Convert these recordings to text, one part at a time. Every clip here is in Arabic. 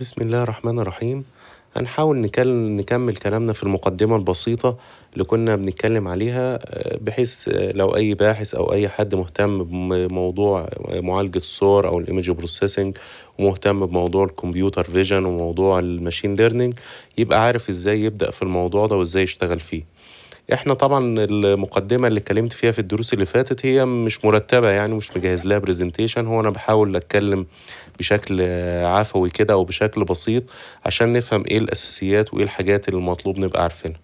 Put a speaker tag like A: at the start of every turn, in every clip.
A: بسم الله الرحمن الرحيم هنحاول نكل... نكمل كلامنا في المقدمة البسيطة اللي كنا بنتكلم عليها آه، بحيث آه، لو أي باحث أو أي حد مهتم بموضوع آه، معالجة الصور أو الإيميج بروسيسنج ومهتم بموضوع الكمبيوتر فيجن وموضوع الماشين ليرنينج يبقى عارف إزاي يبدأ في الموضوع ده وإزاي يشتغل فيه احنا طبعا المقدمه اللي اتكلمت فيها في الدروس اللي فاتت هي مش مرتبه يعني مش مجهز لها برزنتيشن هو انا بحاول اتكلم بشكل عفوي كده او بشكل بسيط عشان نفهم ايه الاساسيات وايه الحاجات اللي المطلوب نبقى عارفينها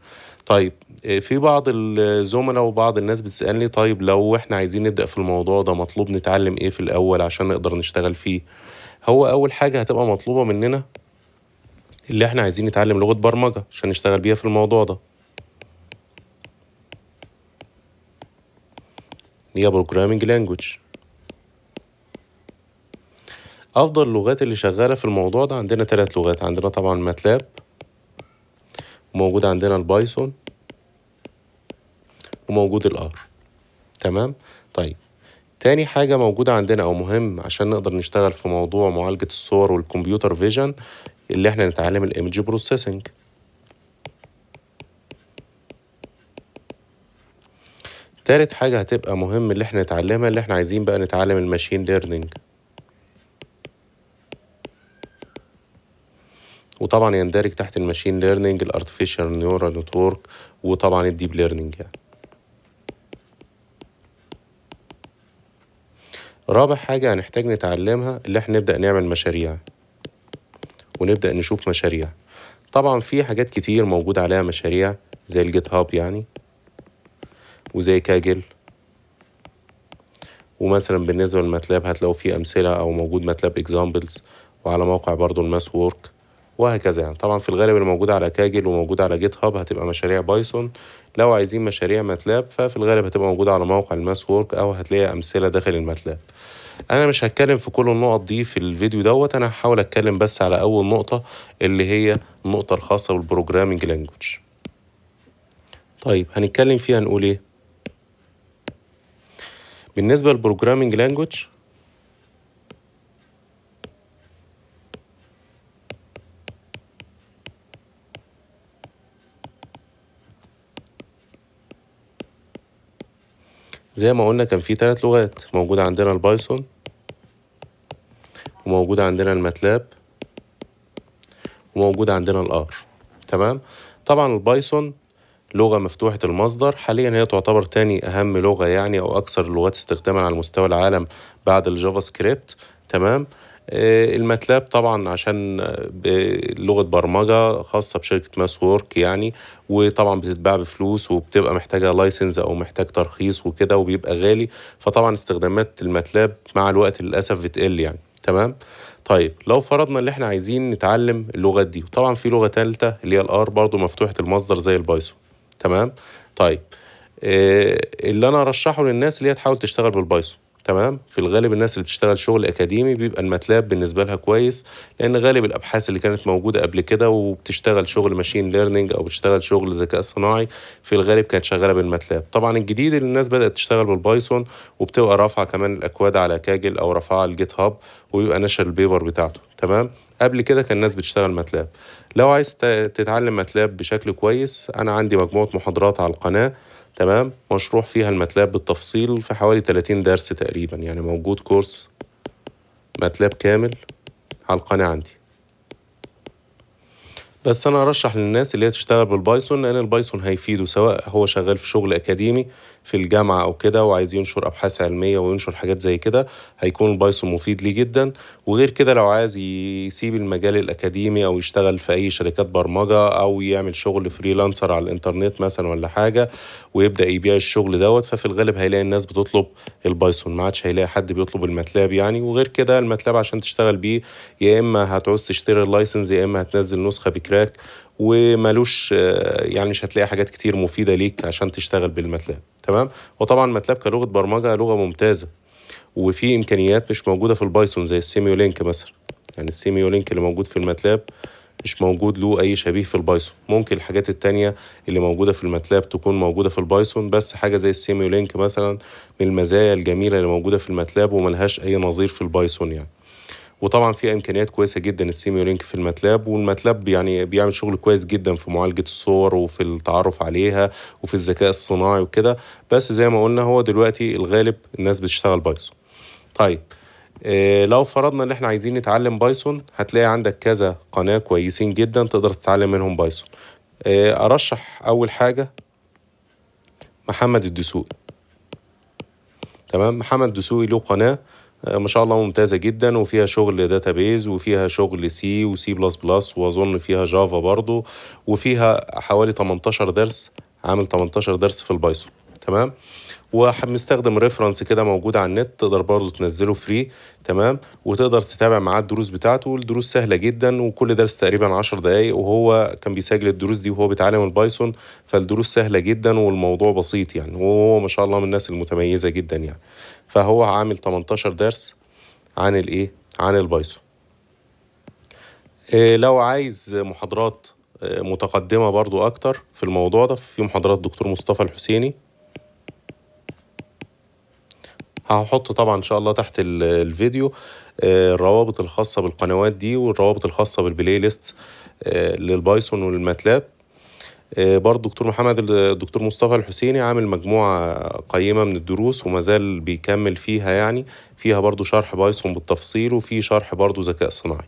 A: طيب آه، في بعض الزملاء وبعض الناس بتسالني طيب لو احنا عايزين نبدا في الموضوع ده مطلوب نتعلم ايه في الاول عشان نقدر نشتغل فيه هو اول حاجه هتبقى مطلوبه مننا اللي احنا عايزين نتعلم لغه برمجه عشان نشتغل بيها في الموضوع ده هي بروجرامينج لانجوج افضل اللغات اللي شغاله في الموضوع ده عندنا ثلاث لغات عندنا طبعا ماتلاب وموجود عندنا البايثون وموجود الار تمام طيب تاني حاجة موجودة عندنا أو مهم عشان نقدر نشتغل في موضوع معالجة الصور والكمبيوتر فيجن اللي احنا نتعلم الإيمج بروسيسنج تالت حاجة هتبقى مهم اللي احنا نتعلمها اللي احنا عايزين بقى نتعلم الماشين ليرنينج وطبعا يندرج تحت الماشين ليرنينج الارتفيشال نيورال نتورك وطبعا الديب ليرنينج يعني رابع حاجة هنحتاج نتعلمها اللي احنا نبدأ نعمل مشاريع ونبدأ نشوف مشاريع طبعا في حاجات كتير موجود عليها مشاريع زي الجيت هاب يعني وزي كاجل ومثلا بالنسبة للماتلاب هتلاقوا فيه أمثلة أو موجود ماتلاب اكزامبلز وعلى موقع برضو الماس وورك وهكذا يعني طبعا في الغالب اللي موجود على كاجل وموجود على جيت هاب هتبقى مشاريع بايثون لو عايزين مشاريع ماتلاب ففي الغالب هتبقى موجودة على موقع الماس وورك أو هتلاقي أمثلة داخل الماتلاب انا مش هتكلم في كل النقط دي في الفيديو دوت انا هحاول اتكلم بس على اول نقطه اللي هي النقطه الخاصه بالبروجرامينج لانجوج طيب هنتكلم فيها نقول ايه بالنسبة للبروجرامينج لانجوج زي ما قلنا كان في ثلاث لغات موجودة عندنا البايثون وموجود عندنا الماتلاب وموجود عندنا الار تمام طبعا البايثون لغة مفتوحة المصدر حاليا هي تعتبر تاني أهم لغة يعني أو أكثر اللغات استخداما على مستوى العالم بعد الجافا سكريبت تمام آه، الماتلاب طبعا عشان آه، لغه برمجه خاصه بشركه ماس وورك يعني وطبعا بتتباع بفلوس وبتبقى محتاجه لايسنز او محتاج ترخيص وكده وبيبقى غالي فطبعا استخدامات الماتلاب مع الوقت للاسف بتقل يعني تمام طيب لو فرضنا ان احنا عايزين نتعلم اللغات دي وطبعا في لغه ثالثه اللي هي الار برضو مفتوحه المصدر زي البايثون تمام طيب آه، اللي انا ارشحه للناس اللي هي تحاول تشتغل بالبايثون تمام في الغالب الناس اللي بتشتغل شغل اكاديمي بيبقى الماتلاب بالنسبه لها كويس لان غالب الابحاث اللي كانت موجوده قبل كده وبتشتغل شغل ماشين ليرنينج او بتشتغل شغل ذكاء صناعي في الغالب كانت شغاله بالماتلاب طبعا الجديد اللي الناس بدات تشتغل بالبايثون وبتبقى رافعه كمان الاكواد على كاجل او رافعه على الجيت هاب ويبقى نشر البيبر بتاعته تمام قبل كده كان الناس بتشتغل ماتلاب لو عايز تتعلم ماتلاب بشكل كويس انا عندي مجموعه محاضرات على القناه تمام مشروح فيها الماتلاب بالتفصيل في حوالي 30 درس تقريبا يعني موجود كورس ماتلاب كامل على القناة عندي بس انا ارشح للناس اللي هي تشتغل بالبايثون لان البايثون هيفيده سواء هو شغال في شغل اكاديمي في الجامعه او كده وعايز ينشر ابحاث علميه وينشر حاجات زي كده هيكون البايثون مفيد ليه جدا وغير كده لو عايز يسيب المجال الاكاديمي او يشتغل في اي شركات برمجه او يعمل شغل فريلانسر على الانترنت مثلا ولا حاجه ويبدا يبيع الشغل دوت ففي الغالب هيلاقي الناس بتطلب البايثون ما عادش هيلاقي حد بيطلب الماتلاب يعني وغير كده الماتلاب عشان تشتغل بيه يا اما هتعوز تشتري اللايسنس يا اما هتنزل نسخه بكراك ومالوش آه، يعني مش هتلاقي حاجات كتير مفيده ليك عشان تشتغل بالماتلاب تمام وطبعا ماتلاب كلغه برمجه لغه ممتازه وفي امكانيات مش موجوده في البايثون زي السيميو لينك مثلا يعني السيميو لينك اللي موجود في الماتلاب مش موجود له اي شبيه في البايثون ممكن الحاجات التانية اللي موجوده في الماتلاب تكون موجوده في البايثون بس حاجه زي السيميو لينك مثلا من المزايا الجميله اللي موجوده في الماتلاب وملهاش اي نظير في البايثون يعني وطبعا في امكانيات كويسه جدا السيميولينك في الماتلاب والماتلاب يعني بيعمل شغل كويس جدا في معالجه الصور وفي التعرف عليها وفي الذكاء الصناعي وكده بس زي ما قلنا هو دلوقتي الغالب الناس بتشتغل بايثون طيب إيه لو فرضنا ان احنا عايزين نتعلم بايثون هتلاقي عندك كذا قناه كويسين جدا تقدر تتعلم منهم بايثون إيه ارشح اول حاجه محمد الدسوقي تمام محمد الدسوقي له قناه آه، ما شاء الله ممتازه جدا وفيها شغل داتابيز وفيها شغل سي وسي بلس بلس واظن فيها جافا برضو وفيها حوالي 18 درس عامل 18 درس في البايثون تمام ومستخدم ريفرنس كده موجود على النت تقدر برضه تنزله فري تمام وتقدر تتابع معاه الدروس بتاعته الدروس سهله جدا وكل درس تقريبا 10 دقائق وهو كان بيسجل الدروس دي وهو بيتعلم البايثون فالدروس سهله جدا والموضوع بسيط يعني وهو ما شاء الله من الناس المتميزه جدا يعني فهو عامل 18 درس عن الايه عن البايثون إيه لو عايز محاضرات آه، متقدمه برضو اكتر في الموضوع ده في محاضرات دكتور مصطفى الحسيني هحط طبعا ان شاء الله تحت الفيديو آه، الروابط الخاصه بالقنوات دي والروابط الخاصه بالبلاي آه، ليست للبايسون والماتلاب آه، برضو دكتور محمد الدكتور مصطفى الحسيني عامل مجموعة قيمة من الدروس وما زال بيكمل فيها يعني فيها برضو شرح بايسون بالتفصيل وفي شرح برضو ذكاء صناعي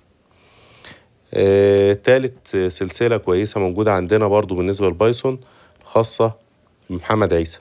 A: تالت سلسلة كويسة موجودة عندنا برضو بالنسبة للبايسون خاصة محمد عيسى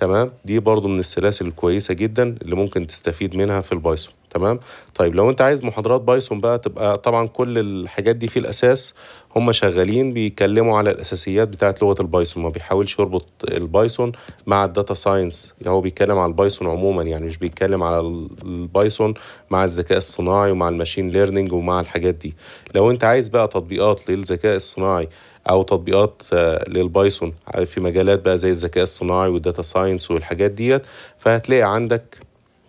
A: تمام دي برضو من السلاسل الكويسه جدا اللي ممكن تستفيد منها في البايثون تمام طيب لو انت عايز محاضرات بايثون بقى تبقى طبعا كل الحاجات دي في الاساس هم شغالين بيتكلموا على الاساسيات بتاعه لغه البايثون ما بيحاولش يربط البايثون مع الداتا ساينس يعني هو بيتكلم على البايثون عموما يعني مش بيتكلم على البايثون مع الذكاء الصناعي ومع الماشين ليرنينج ومع الحاجات دي لو انت عايز بقى تطبيقات للذكاء الصناعي او تطبيقات آه، للبايثون آه، في مجالات بقى زي الذكاء الصناعي والداتا ساينس والحاجات ديت فهتلاقي عندك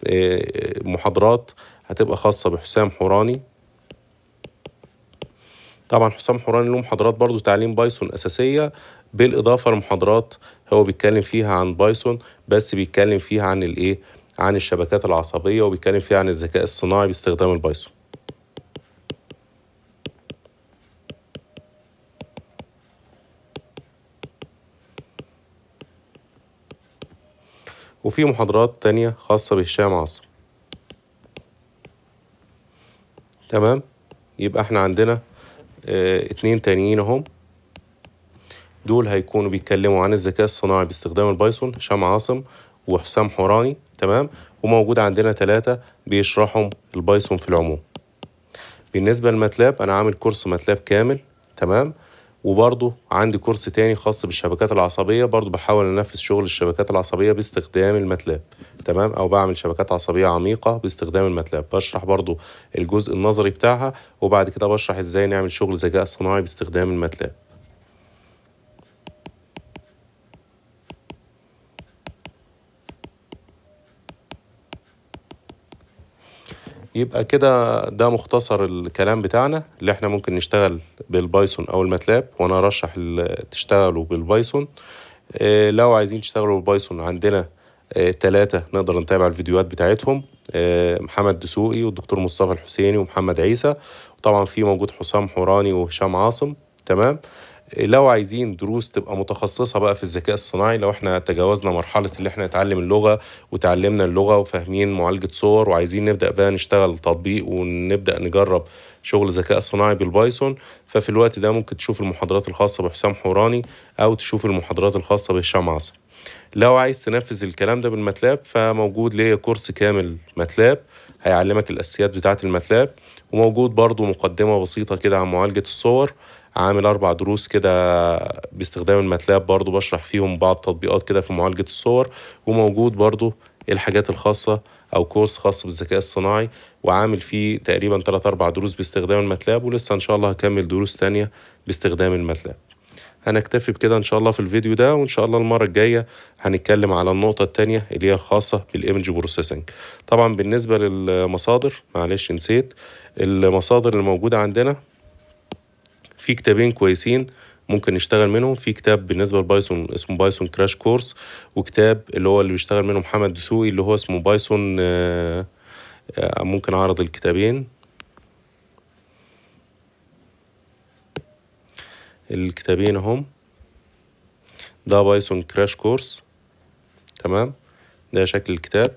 A: آه، محاضرات هتبقى خاصه بحسام حوراني طبعا حسام حوراني له محاضرات برضو تعليم بايثون أساسية بالإضافة لمحاضرات هو بيتكلم فيها عن بايثون بس بيتكلم فيها عن الإيه عن الشبكات العصبية وبيتكلم فيها عن الذكاء الصناعي باستخدام البايثون وفي محاضرات تانية خاصة بهشام عاصم تمام يبقى احنا عندنا آه، اتنين تانيين اهم دول هيكونوا بيتكلموا عن الذكاء الصناعي باستخدام البايثون هشام عاصم وحسام حوراني تمام وموجود عندنا ثلاثة بيشرحهم البايثون في العموم بالنسبة لماتلاب أنا عامل كورس ماتلاب كامل تمام وبرضه عندي كورس تاني خاص بالشبكات العصبيه برضه بحاول انفذ شغل الشبكات العصبيه باستخدام الماتلاب تمام او بعمل شبكات عصبيه عميقه باستخدام الماتلاب بشرح برضه الجزء النظري بتاعها وبعد كده بشرح ازاي نعمل شغل ذكاء صناعي باستخدام الماتلاب يبقى كده ده مختصر الكلام بتاعنا اللي احنا ممكن نشتغل بالبايثون او الماتلاب وانا ارشح تشتغلوا بالبايثون آه، لو عايزين تشتغلوا بالبايثون عندنا ثلاثة آه، نقدر نتابع الفيديوهات بتاعتهم آه، محمد دسوقي والدكتور مصطفى الحسيني ومحمد عيسى وطبعا في موجود حسام حوراني وهشام عاصم تمام لو عايزين دروس تبقى متخصصه بقى في الذكاء الصناعي لو احنا تجاوزنا مرحله اللي احنا نتعلم اللغه وتعلمنا اللغه وفاهمين معالجه صور وعايزين نبدا بقى نشتغل تطبيق ونبدا نجرب شغل ذكاء صناعي بالبايثون ففي الوقت ده ممكن تشوف المحاضرات الخاصه بحسام حوراني او تشوف المحاضرات الخاصه بهشام عاصم لو عايز تنفذ الكلام ده بالماتلاب فموجود ليا كورس كامل ماتلاب هيعلمك الاساسيات بتاعه الماتلاب وموجود برضو مقدمه بسيطه كده عن معالجه الصور عامل اربع دروس كده باستخدام الماتلاب برضو بشرح فيهم بعض التطبيقات كده في معالجه الصور وموجود برضو الحاجات الخاصه او كورس خاص بالذكاء الصناعي وعامل فيه تقريبا 3 4 دروس باستخدام الماتلاب ولسه ان شاء الله هكمل دروس تانية باستخدام الماتلاب هنكتفي بكده ان شاء الله في الفيديو ده وان شاء الله المره الجايه هنتكلم على النقطه الثانيه اللي هي الخاصه بالايمج بروسيسنج طبعا بالنسبه للمصادر معلش نسيت المصادر الموجوده عندنا في كتابين كويسين ممكن نشتغل منهم في كتاب بالنسبه لبايثون اسمه بايثون كراش كورس وكتاب اللي هو اللي بيشتغل منه محمد دسوقي اللي هو اسمه بايثون آه، ممكن اعرض الكتابين الكتابين اهم ده بايثون كراش كورس تمام ده شكل الكتاب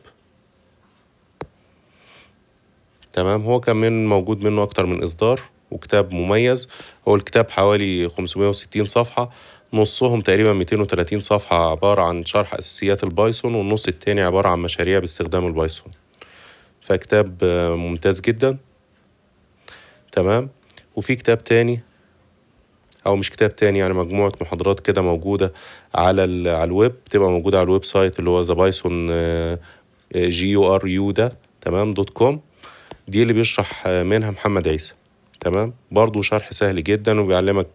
A: تمام هو كان من موجود منه اكتر من اصدار وكتاب مميز هو الكتاب حوالي 560 صفحة نصهم تقريبا 230 صفحة عبارة عن شرح أساسيات البايثون والنص التاني عبارة عن مشاريع باستخدام البايثون فكتاب ممتاز جدا تمام وفي كتاب تاني او مش كتاب تاني يعني مجموعه محاضرات كده موجوده على على الويب بتبقى موجوده على الويب سايت اللي هو ذا بايثون جي يو ار يو ده تمام دوت كوم دي اللي بيشرح آه، منها محمد عيسى تمام برضو شرح سهل جدا وبيعلمك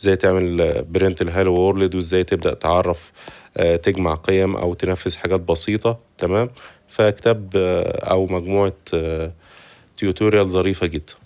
A: ازاي تعمل برنت الهالو وورلد وازاي تبدا تعرف آه، تجمع قيم او تنفذ حاجات بسيطه تمام فكتاب آه، او مجموعه تيوتوريال آه، ظريفه جدا